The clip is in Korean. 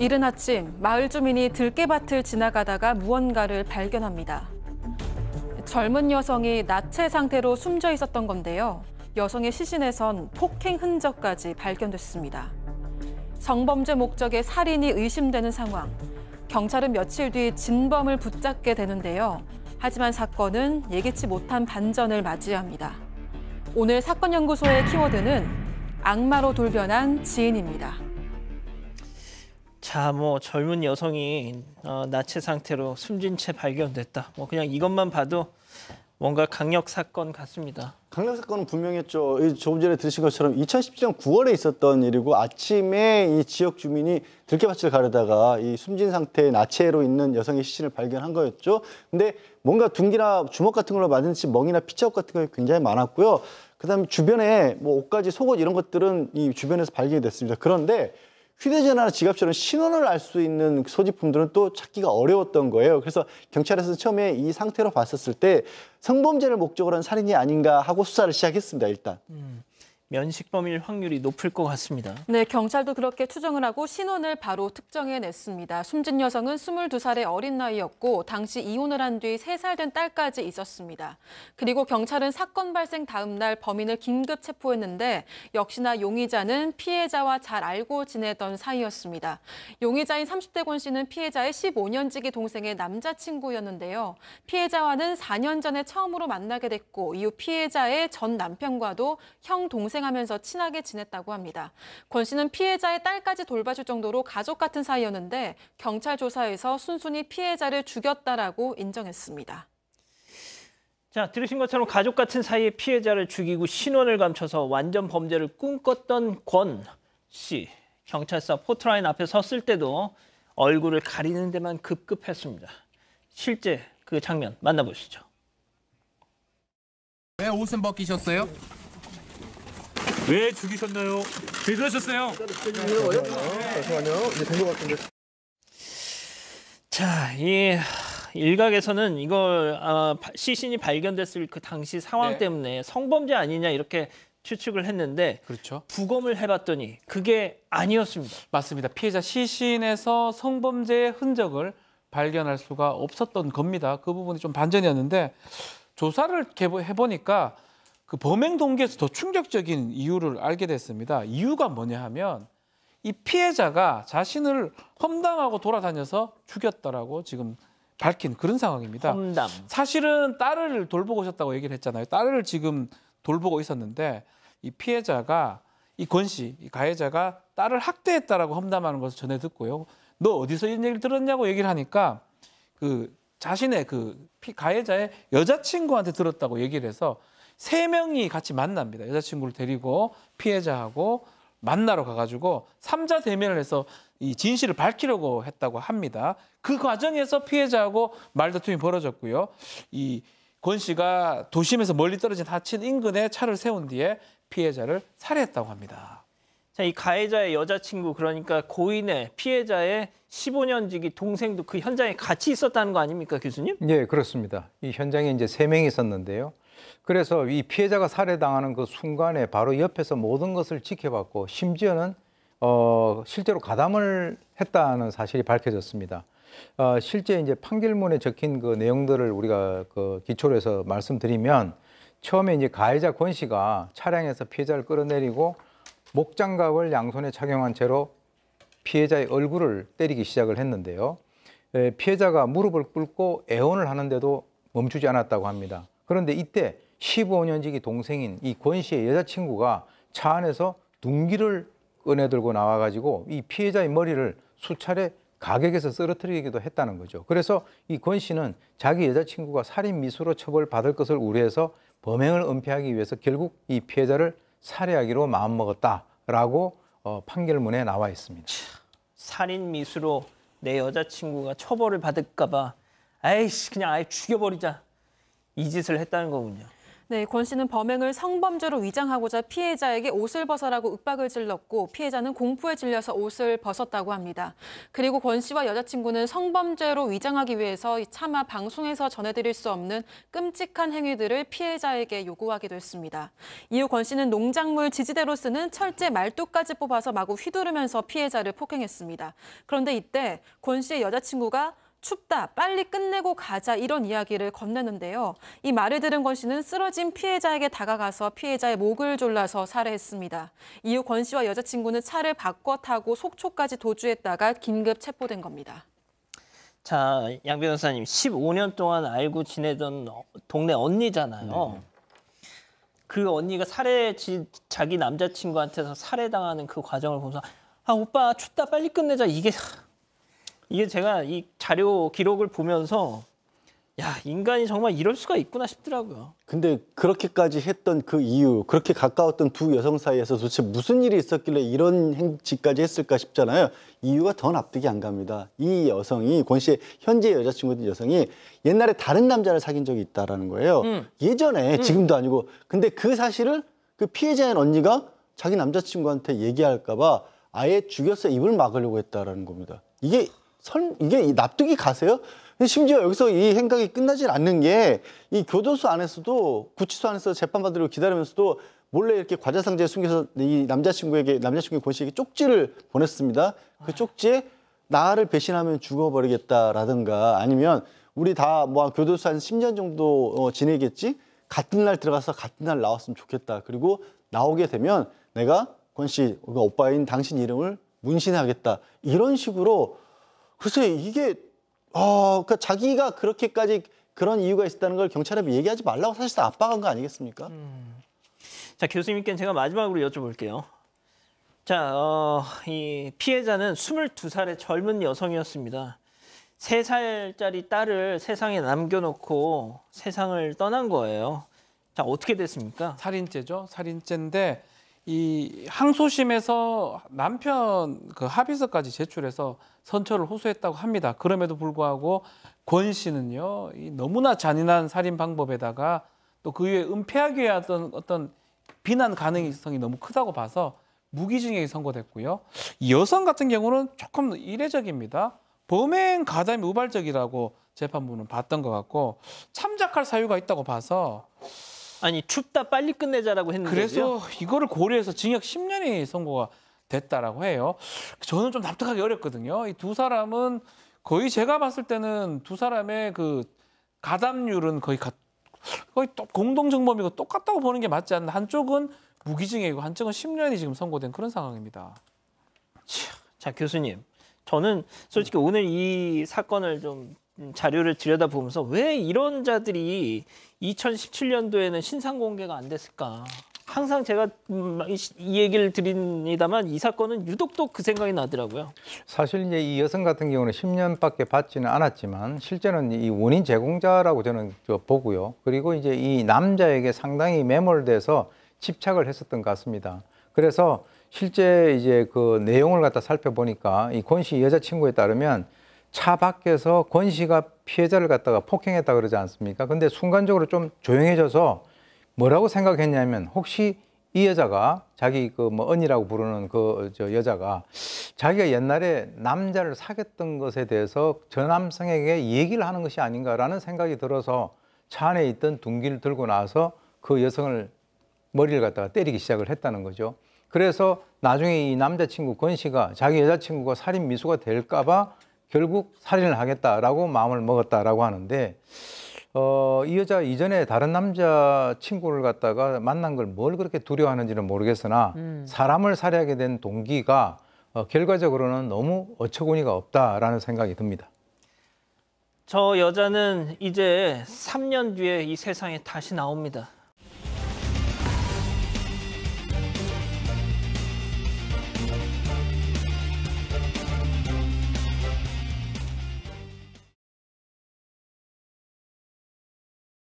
이른 아침 마을 주민이 들깨밭을 지나가다가 무언가를 발견합니다. 젊은 여성이 나체 상태로 숨져 있었던 건데요. 여성의 시신에선 폭행 흔적까지 발견됐습니다. 성범죄 목적의 살인이 의심되는 상황. 경찰은 며칠 뒤 진범을 붙잡게 되는데요. 하지만 사건은 예기치 못한 반전을 맞이합니다. 오늘 사건연구소의 키워드는 악마로 돌변한 지인입니다. 자, 뭐 젊은 여성이 어, 나체 상태로 숨진 채 발견됐다. 뭐 그냥 이것만 봐도 뭔가 강력 사건 같습니다. 강력 사건은 분명했죠. 조금 전에 들으신 것처럼 2017년 9월에 있었던 일이고 아침에 이 지역 주민이 들깨밭을 가르다가 이 숨진 상태의 나체로 있는 여성의 시신을 발견한 거였죠. 근데 뭔가 둥기나 주먹 같은 걸로 맞은지 멍이나 피자국 같은 게 굉장히 많았고요. 그다음에 주변에 뭐 옷까지 속옷 이런 것들은 이 주변에서 발견이 됐습니다. 그런데 휴대전화나 지갑처럼 신원을 알 수 있는 소지품들은 또 찾기가 어려웠던 거예요. 그래서 경찰에서 처음에 이 상태로 봤었을 때 성범죄를 목적으로 한 살인이 아닌가 하고 수사를 시작했습니다. 일단. 음. 면식범일 확률이 높을 것 같습니다. 네, 경찰도 그렇게 추정을 하고 신원을 바로 특정해냈습니다. 숨진 여성은 22살의 어린 나이였고 당시 이혼을 한 뒤 3살 된 딸까지 있었습니다. 그리고 경찰은 사건 발생 다음 날 범인을 긴급 체포했는데 역시나 용의자는 피해자와 잘 알고 지내던 사이였습니다. 용의자인 30대 권 씨는 피해자의 15년지기 동생의 남자친구였는데요. 피해자와는 4년 전에 처음으로 만나게 됐고 이후 피해자의 전 남편과도 형 동생 경쟁하면서 친하게 지냈다고 합니다. 권 씨는 피해자의 딸까지 돌봐줄 정도로 가족 같은 사이였는데 경찰 조사에서 순순히 피해자를 죽였다라고 인정했습니다. 자, 들으신 것처럼 가족 같은 사이에 피해자를 죽이고 신원을 감춰서 완전 범죄를 꿈꿨던 권 씨. 경찰서 포트라인 앞에 섰을 때도 얼굴을 가리는 데만 급급했습니다. 실제 그 장면 만나보시죠. 왜 옷은 벗기셨어요? 왜 죽이셨나요? 왜 네, 그러셨어요? 잠시만요. 이제 된것 같은데. 자, 이 일각에서는 이걸 아, 시신이 발견됐을 그 당시 상황 네. 때문에 성범죄 아니냐 이렇게 추측을 했는데 그렇죠. 부검을 해봤더니 그게 아니었습니다. 맞습니다. 피해자 시신에서 성범죄의 흔적을 발견할 수가 없었던 겁니다. 그 부분이 좀 반전이었는데 조사를 해보니까 그 범행 동기에서 더 충격적인 이유를 알게 됐습니다. 이유가 뭐냐 하면 이 피해자가 자신을 험담하고 돌아다녀서 죽였다라고 지금 밝힌 그런 상황입니다. 험담. 사실은 딸을 돌보고 오셨다고 얘기를 했잖아요. 딸을 지금 돌보고 있었는데 이 피해자가 이 권 씨, 이 가해자가 딸을 학대했다라고 험담하는 것을 전해 듣고요. 너 어디서 이런 얘기를 들었냐고 얘기를 하니까 그 자신의 그 가해자의 여자친구한테 들었다고 얘기를 해서 세 명이 같이 만납니다. 여자친구를 데리고 피해자하고 만나러 가가지고 삼자 대면을 해서 이 진실을 밝히려고 했다고 합니다. 그 과정에서 피해자하고 말다툼이 벌어졌고요. 이 권 씨가 도심에서 멀리 떨어진 하친 인근에 차를 세운 뒤에 피해자를 살해했다고 합니다. 자, 이 가해자의 여자친구 그러니까 고인의 피해자의 15년 지기 동생도 그 현장에 같이 있었다는 거 아닙니까, 교수님? 예, 네, 그렇습니다. 이 현장에 이제 세 명이 있었는데요. 그래서 이 피해자가 살해당하는 그 순간에 바로 옆에서 모든 것을 지켜봤고 심지어는 어, 실제로 가담을 했다는 사실이 밝혀졌습니다. 어, 실제 이제 판결문에 적힌 그 내용들을 우리가 그 기초로 해서 말씀드리면 처음에 이제 가해자 권 씨가 차량에서 피해자를 끌어내리고 목장갑을 양손에 착용한 채로 피해자의 얼굴을 때리기 시작을 했는데요. 피해자가 무릎을 꿇고 애원을 하는데도 멈추지 않았다고 합니다. 그런데 이때 15년지기 동생인 이권 씨의 여자친구가 차 안에서 둥기를 꺼내들고 나와가지고 이 피해자의 머리를 수차례 가격에서 쓰러뜨리기도 했다는 거죠. 그래서 이 권 씨는 자기 여자친구가 살인 미수로 처벌받을 것을 우려해서 범행을 은폐하기 위해서 결국 이 피해자를 살해하기로 마음먹었다라고 어, 판결문에 나와 있습니다. 살인 미수로 내 여자친구가 처벌을 받을까봐 아이씨 그냥 아예 죽여버리자 이 짓을 했다는 거군요. 네, 권 씨는 범행을 성범죄로 위장하고자 피해자에게 옷을 벗어라고 윽박을 질렀고 피해자는 공포에 질려서 옷을 벗었다고 합니다. 그리고 권 씨와 여자친구는 성범죄로 위장하기 위해서 차마 방송에서 전해드릴 수 없는 끔찍한 행위들을 피해자에게 요구하기도 했습니다. 이후 권 씨는 농작물 지지대로 쓰는 철제 말뚝까지 뽑아서 마구 휘두르면서 피해자를 폭행했습니다. 그런데 이때 권 씨의 여자친구가 춥다, 빨리 끝내고 가자 이런 이야기를 건네는데요. 이 말을 들은 권 씨는 쓰러진 피해자에게 다가가서 피해자의 목을 졸라서 살해했습니다. 이후 권 씨와 여자친구는 차를 바꿔 타고 속초까지 도주했다가 긴급 체포된 겁니다. 자, 양 변호사님 15년 동안 알고 지내던 동네 언니잖아요. 네. 그 언니가 살해 지, 자기 남자친구한테서 살해당하는 그 과정을 보면서 아 오빠 춥다 빨리 끝내자 이게 이게 제가 이 자료 기록을 보면서 야 인간이 정말 이럴 수가 있구나 싶더라고요. 근데 그렇게까지 했던 그 이유, 그렇게 가까웠던 두 여성 사이에서 도대체 무슨 일이 있었길래 이런 행지까지 했을까 싶잖아요. 이유가 더 납득이 안 갑니다. 이 여성이 권 씨의 현재 여자친구인 여성이 옛날에 다른 남자를 사귄 적이 있다라는 거예요. 음. 예전에 음. 지금도 아니고 근데 그 사실을 그 피해자인 언니가 자기 남자친구한테 얘기할까봐 아예 죽여서 입을 막으려고 했다라는 겁니다. 이게 설, 이게 납득이 가세요? 심지어 여기서 이 행각이 끝나질 않는 게 이 교도소 안에서도 구치소 안에서 재판받으려고 기다리면서도 몰래 이렇게 과자 상자에 숨겨서 이 남자친구에게 남자친구 권씨에게 쪽지를 보냈습니다. 그 쪽지에 나를 배신하면 죽어버리겠다라든가 아니면 우리 다 뭐 교도소 한 10년 정도 어, 지내겠지 같은 날 들어가서 같은 날 나왔으면 좋겠다. 그리고 나오게 되면 내가 권 씨 오빠인 당신 이름을 문신하겠다 이런 식으로 글쎄 이게 어, 그러니까 자기가 그렇게까지 그런 이유가 있었다는 걸 경찰에 뭐 얘기하지 말라고 사실상 압박한 거 아니겠습니까? 음. 자 교수님께 제가 마지막으로 여쭤볼게요. 자, 어, 이 피해자는 22살의 젊은 여성이었습니다. 3살짜리 딸을 세상에 남겨놓고 세상을 떠난 거예요. 자, 어떻게 됐습니까? 살인죄죠. 살인죄인데 이 항소심에서 남편 그 합의서까지 제출해서 선처를 호소했다고 합니다. 그럼에도 불구하고 권 씨는요, 이 너무나 잔인한 살인 방법에다가 또 그 위에 은폐하기 위한 어떤, 어떤 비난 가능성이 너무 크다고 봐서 무기징역이 선고됐고요. 이 여성 같은 경우는 조금 이례적입니다. 범행 가담이 우발적이라고 재판부는 봤던 것 같고 참작할 사유가 있다고 봐서 아니 춥다 빨리 끝내자라고 했는데요. 그래서 이거를 고려해서 징역 10년이 선고가 됐다라고 해요. 저는 좀 납득하기 어렵거든요. 이 두 사람은 거의 제가 봤을 때는 두 사람의 그 가담률은 거의 가, 거의 공동정범이고 똑같다고 보는 게 맞지 않나. 한쪽은 무기징역이고 한쪽은 10년이 지금 선고된 그런 상황입니다. 자 교수님, 저는 솔직히 오늘 이 사건을 좀 자료를 들여다보면서 왜 이런 자들이 2017년도에는 신상 공개가 안 됐을까. 항상 제가 음, 이 얘기를 드립니다만 이 사건은 유독 또 그 생각이 나더라고요. 사실 이제 이 여성 같은 경우는 10년밖에 받지는 않았지만 실제는 이 원인 제공자라고 저는 보고요. 그리고 이제 이 남자에게 상당히 매몰돼서 집착을 했었던 것 같습니다. 그래서 실제 이제 그 내용을 갖다 살펴보니까 이 권씨 여자친구에 따르면 차 밖에서 권 씨가 피해자를 갖다가 폭행했다 그러지 않습니까? 근데 순간적으로 좀 조용해져서 뭐라고 생각했냐면 혹시 이 여자가 자기 그 뭐 언니라고 부르는 그 저 여자가 자기가 옛날에 남자를 사귀었던 것에 대해서 저 남성에게 얘기를 하는 것이 아닌가라는 생각이 들어서 차 안에 있던 둥기를 들고 나서 그 여성을 머리를 갖다가 때리기 시작을 했다는 거죠. 그래서 나중에 이 남자친구 권 씨가 자기 여자친구가 살인 미수가 될까봐 결국 살인을 하겠다라고 마음을 먹었다라고 하는데 어, 이 여자 이전에 다른 남자 친구를 갖다가 만난 걸 뭘 그렇게 두려워하는지는 모르겠으나 음. 사람을 살해하게 된 동기가 어, 결과적으로는 너무 어처구니가 없다라는 생각이 듭니다. 저 여자는 이제 3년 뒤에 이 세상에 다시 나옵니다.